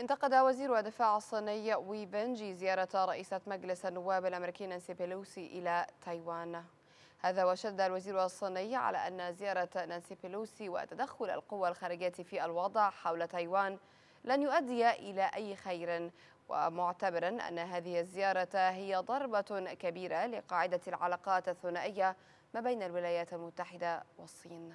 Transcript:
انتقد وزير الدفاع الصيني وي بنجي زيارة رئيسة مجلس النواب الأمريكي نانسي بيلوسي إلى تايوان هذا وشد الوزير الصيني على أن زيارة نانسي بيلوسي وتدخل القوى الخارجية في الوضع حول تايوان لن يؤدي إلى أي خير ومعتبرا أن هذه الزيارة هي ضربة كبيرة لقاعدة العلاقات الثنائية ما بين الولايات المتحدة والصين